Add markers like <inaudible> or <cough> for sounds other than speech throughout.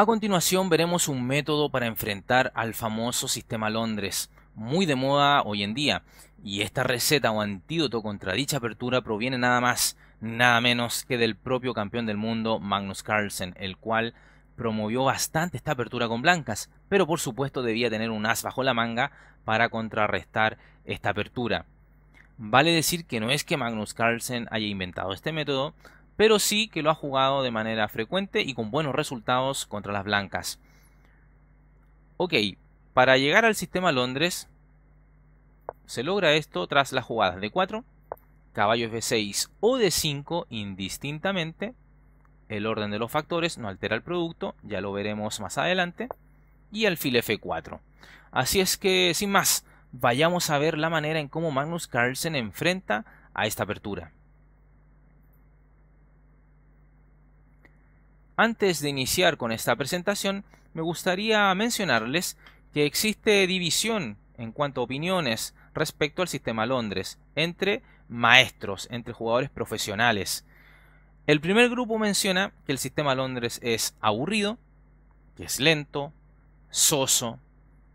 A continuación veremos un método para enfrentar al famoso sistema Londres, muy de moda hoy en día, y esta receta o antídoto contra dicha apertura proviene nada más, nada menos que del propio campeón del mundo Magnus Carlsen, el cual promovió bastante esta apertura con blancas, pero por supuesto debía tener un as bajo la manga para contrarrestar esta apertura. Vale decir que no es que Magnus Carlsen haya inventado este método, pero sí que lo ha jugado de manera frecuente y con buenos resultados contra las blancas. Ok, para llegar al sistema Londres, se logra esto tras las jugadas de 4, caballos de 6 o de 5 indistintamente. El orden de los factores no altera el producto, ya lo veremos más adelante. Y alfil F4. Así es que, sin más, vayamos a ver la manera en cómo Magnus Carlsen enfrenta a esta apertura. Antes de iniciar con esta presentación, me gustaría mencionarles que existe división en cuanto a opiniones respecto al sistema Londres entre maestros, entre jugadores profesionales. El primer grupo menciona que el sistema Londres es aburrido, que es lento, soso,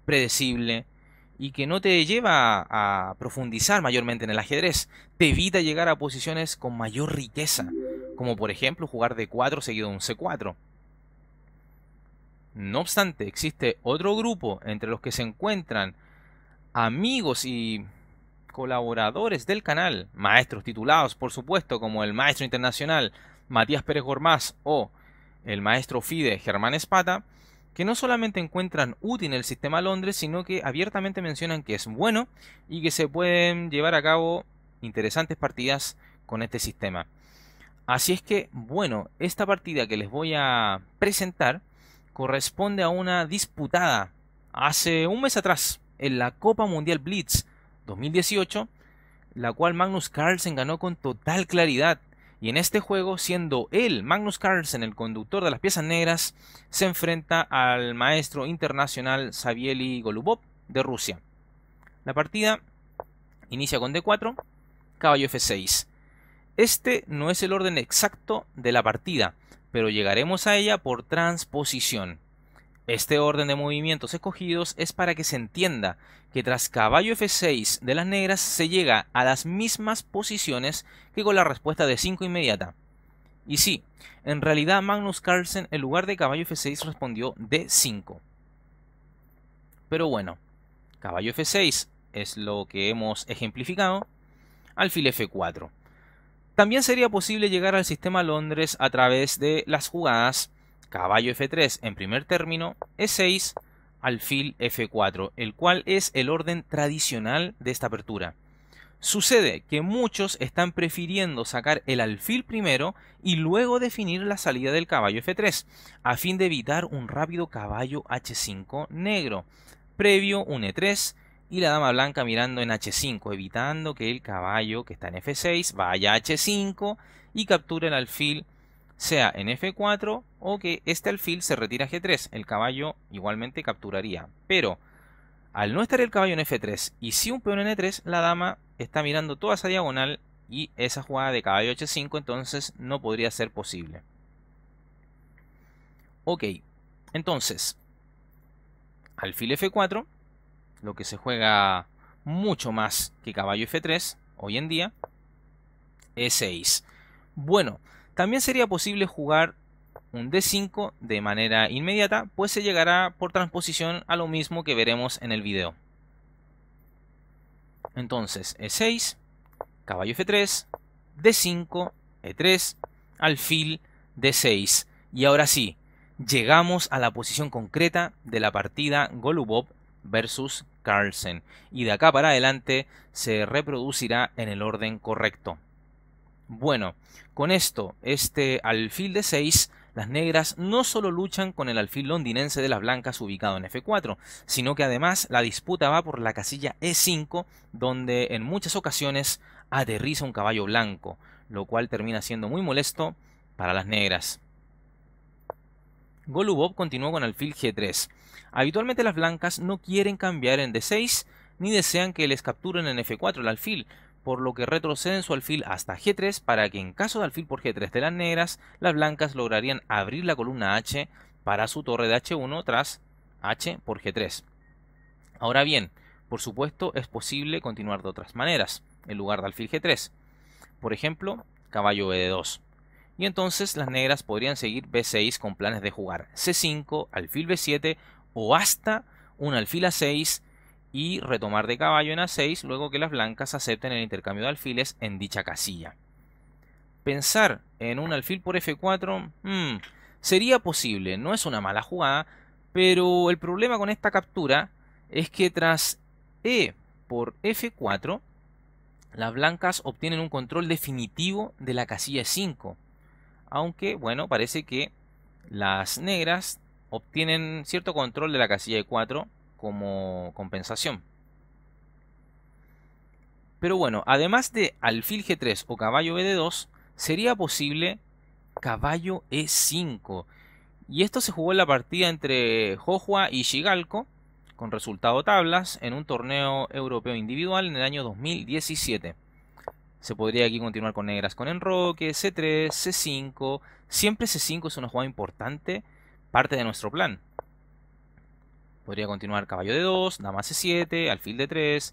predecible, y que no te lleva a profundizar mayormente en el ajedrez. Te evita llegar a posiciones con mayor riqueza, como por ejemplo jugar de 4 seguido de un C4. No obstante, existe otro grupo entre los que se encuentran amigos y colaboradores del canal, maestros titulados por supuesto como el maestro internacional Matías Pérez Gormaz o el maestro FIDE Germán Espata, que no solamente encuentran útil el sistema Londres, sino que abiertamente mencionan que es bueno y que se pueden llevar a cabo interesantes partidas con este sistema. Así es que, bueno, esta partida que les voy a presentar corresponde a una disputada hace un mes atrás en la Copa Mundial Blitz 2018, la cual Magnus Carlsen ganó con total claridad y en este juego, siendo él, Magnus Carlsen, el conductor de las piezas negras, se enfrenta al maestro internacional Savieli Golubov de Rusia. La partida inicia con D4, caballo F6. Este no es el orden exacto de la partida, pero llegaremos a ella por transposición. Este orden de movimientos escogidos es para que se entienda que tras caballo F6 de las negras se llega a las mismas posiciones que con la respuesta de 5 inmediata. Y sí, en realidad Magnus Carlsen en lugar de caballo F6 respondió D5. Pero bueno, caballo F6 es lo que hemos ejemplificado, alfil F4. También sería posible llegar al sistema Londres a través de las jugadas caballo f3 en primer término, e6, alfil f4, el cual es el orden tradicional de esta apertura. Sucede que muchos están prefiriendo sacar el alfil primero y luego definir la salida del caballo f3, a fin de evitar un rápido caballo h5 negro, previo un e3 y la dama blanca mirando en h5, evitando que el caballo que está en f6 vaya a h5 y capture el alfil sea en F4 o que este alfil se retira a G3. El caballo igualmente capturaría. Pero al no estar el caballo en F3 y si un peón en E3, la dama está mirando toda esa diagonal y esa jugada de caballo H5 entonces no podría ser posible. Ok, entonces, alfil F4, lo que se juega mucho más que caballo F3 hoy en día, E6. Bueno, también sería posible jugar un D5 de manera inmediata, pues se llegará por transposición a lo mismo que veremos en el video. Entonces, E6, caballo F3, D5, E3, alfil D6. Y ahora sí, llegamos a la posición concreta de la partida Golubov versus Carlsen. Y de acá para adelante se reproducirá en el orden correcto. Bueno, con esto, este alfil de 6, las negras no solo luchan con el alfil londinense de las blancas ubicado en F4, sino que además la disputa va por la casilla E5, donde en muchas ocasiones aterriza un caballo blanco, lo cual termina siendo muy molesto para las negras. Golubov continuó con alfil G3. Habitualmente las blancas no quieren cambiar en D6 ni desean que les capturen en F4 el alfil, por lo que retroceden su alfil hasta G3 para que en caso de alfil por G3 de las negras, las blancas lograrían abrir la columna H para su torre de H1 tras H por G3. Ahora bien, por supuesto es posible continuar de otras maneras, en lugar de alfil G3. Por ejemplo, caballo BD2. Y entonces las negras podrían seguir B6 con planes de jugar C5, alfil B7 o hasta un alfil A6 y retomar de caballo en A6 luego que las blancas acepten el intercambio de alfiles en dicha casilla. Pensar en un alfil por F4 hmm, sería posible, no es una mala jugada, pero el problema con esta captura es que tras E por F4 las blancas obtienen un control definitivo de la casilla 5. Aunque, bueno, parece que las negras obtienen cierto control de la casilla de 4 como compensación. Pero bueno, además de alfil G3 o caballo BD2, sería posible caballo E5. Y esto se jugó en la partida entre Jojua y Shigalco, con resultado tablas, en un torneo europeo individual en el año 2017. Se podría aquí continuar con negras con enroque, C3, C5. Siempre C5 es una jugada importante, parte de nuestro plan. Podría continuar caballo de 2, dama c7, alfil de 3,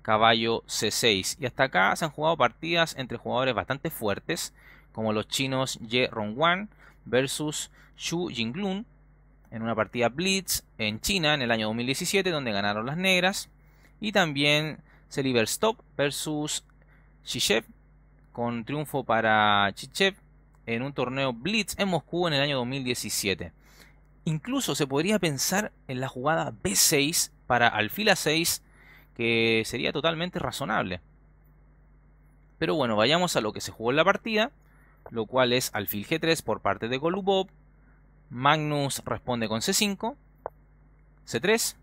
caballo c6. Y hasta acá se han jugado partidas entre jugadores bastante fuertes, como los chinos Ye Rongwan versus Xu Jinglun, en una partida Blitz en China en el año 2017, donde ganaron las negras. Y también stop versus Chichev, con triunfo para Chichev en un torneo Blitz en Moscú en el año 2017. Incluso se podría pensar en la jugada B6 para alfil A6, que sería totalmente razonable. Pero bueno, vayamos a lo que se jugó en la partida, lo cual es alfil G3 por parte de Golubov. Magnus responde con C5, C3,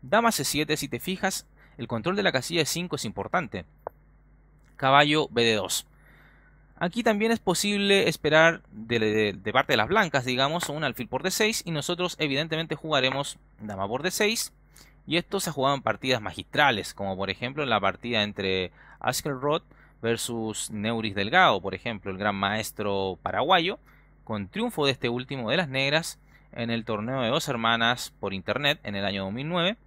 dama C7, si te fijas, el control de la casilla de 5 es importante. Caballo B2. Aquí también es posible esperar de, parte de las blancas, digamos, un alfil por d6 y nosotros evidentemente jugaremos dama por d6 y esto se ha jugado en partidas magistrales, como por ejemplo la partida entre Roth versus Neuris Delgado, por ejemplo, el gran maestro paraguayo, con triunfo de este último de las negras en el torneo de dos hermanas por internet en el año 2009,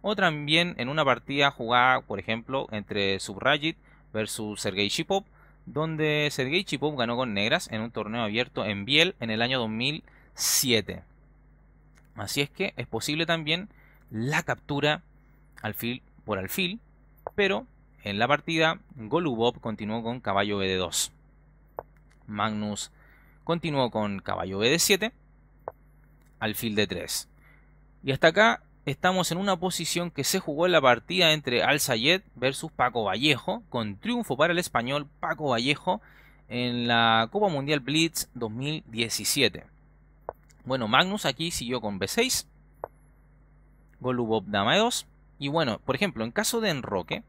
o también en una partida jugada, por ejemplo, entre Subrajit versus Sergei Shipov, donde Sergei Chipov ganó con negras en un torneo abierto en Biel en el año 2007. Así es que es posible también la captura alfil por alfil, pero en la partida Golubov continuó con caballo de 2 Magnus continuó con caballo b de 7 alfil de 3 Y hasta acá estamos en una posición que se jugó en la partida entre Al Sayed versus Paco Vallejo, con triunfo para el español Paco Vallejo en la Copa Mundial Blitz 2017. Bueno, Magnus aquí siguió con B6, Golubov dama e 2 y bueno, por ejemplo, en caso de enroque,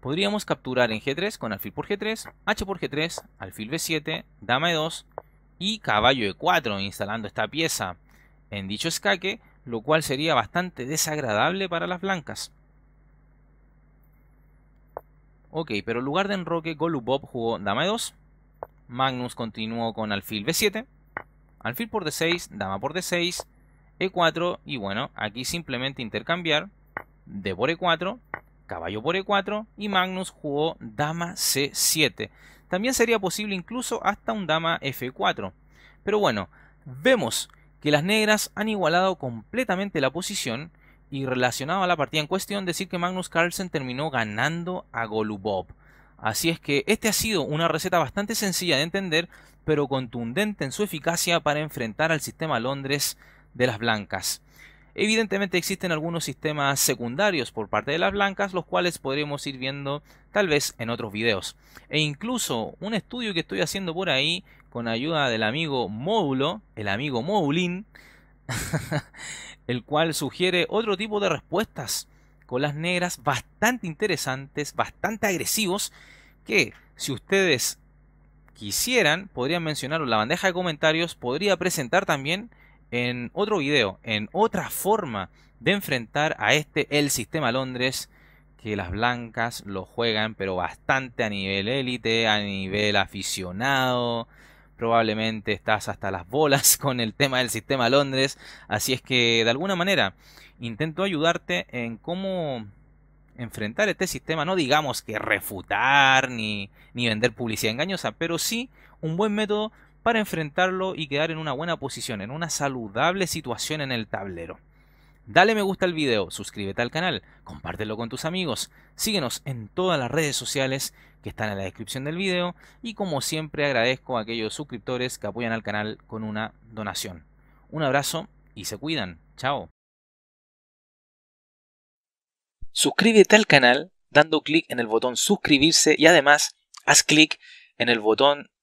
podríamos capturar en G3 con alfil por G3, H por G3, alfil B7, dama E2 y caballo E4, instalando esta pieza en dicho escaque lo cual sería bastante desagradable para las blancas. Ok, pero en lugar de enroque, Golubov jugó dama e2, Magnus continuó con alfil b7, alfil por d6, dama por d6, e4, y bueno, aquí simplemente intercambiar, d por e4, caballo por e4, y Magnus jugó dama c7. También sería posible incluso hasta un dama f4. Pero bueno, vemos que las negras han igualado completamente la posición y relacionado a la partida en cuestión decir que Magnus Carlsen terminó ganando a Golubov. Así es que este ha sido una receta bastante sencilla de entender, pero contundente en su eficacia para enfrentar al sistema Londres de las blancas. Evidentemente existen algunos sistemas secundarios por parte de las blancas, los cuales podríamos ir viendo tal vez en otros videos. E incluso un estudio que estoy haciendo por ahí con ayuda del amigo Módulo, el amigo Moulin, <laughs> el cual sugiere otro tipo de respuestas con las negras bastante interesantes, bastante agresivos, que si ustedes quisieran, podrían mencionarlo en la bandeja de comentarios, podría presentar también en otro video, en otra forma de enfrentar a este el sistema Londres que las blancas lo juegan pero bastante a nivel élite, a nivel aficionado. Probablemente estás hasta las bolas <laughs> con el tema del sistema Londres. Así es que de alguna manera intento ayudarte en cómo enfrentar este sistema. No digamos que refutar ni, vender publicidad engañosa, pero sí un buen método para enfrentarlo y quedar en una buena posición, en una saludable situación en el tablero. Dale me gusta al video, suscríbete al canal, compártelo con tus amigos, síguenos en todas las redes sociales que están en la descripción del video y como siempre agradezco a aquellos suscriptores que apoyan al canal con una donación. Un abrazo y se cuidan. Chao. Suscríbete al canal dando clic en el botón suscribirse y además haz clic en el botón